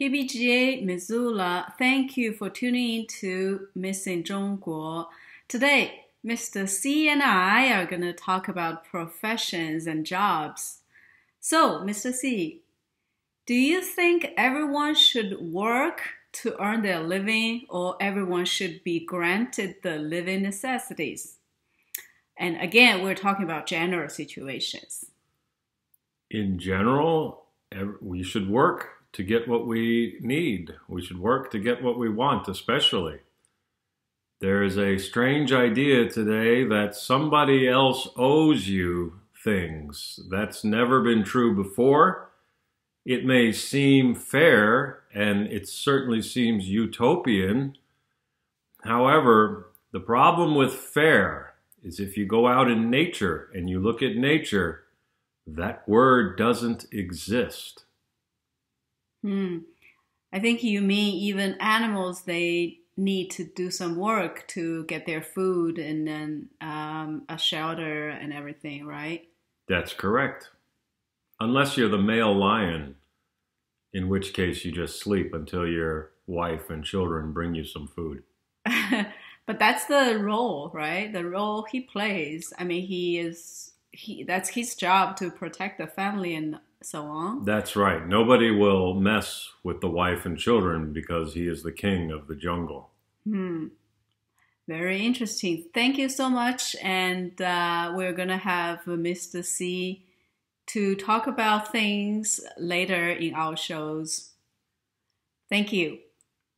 KBGA Missoula, thank you for tuning in to Missing Zhongguo. Today, Mr. C and I are going to talk about professions and jobs. So, Mr. C, do you think everyone should work to earn their living or everyone should be granted the living necessities? And again, we're talking about general situations. In general, we should work to get what we need. We should work to get what we want, especially. There is a strange idea today that somebody else owes you things. That's never been true before. It may seem fair, and it certainly seems utopian. However, the problem with fair is if you go out in nature and you look at nature, that word doesn't exist. Hmm. I think you mean even animals, they need to do some work to get their food and then um, a shelter and everything, right? That's correct. Unless you're the male lion, in which case you just sleep until your wife and children bring you some food. but that's the role, right? The role he plays. I mean, he is he that's his job to protect the family and so on. That's right. Nobody will mess with the wife and children because he is the king of the jungle. Hmm. Very interesting. Thank you so much. And uh, we're going to have Mr. C to talk about things later in our shows. Thank you.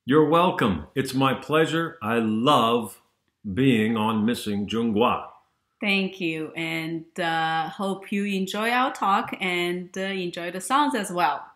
You're welcome. It's my pleasure. I love being on Missing Jungwa. Thank you, and uh, hope you enjoy our talk and uh, enjoy the songs as well.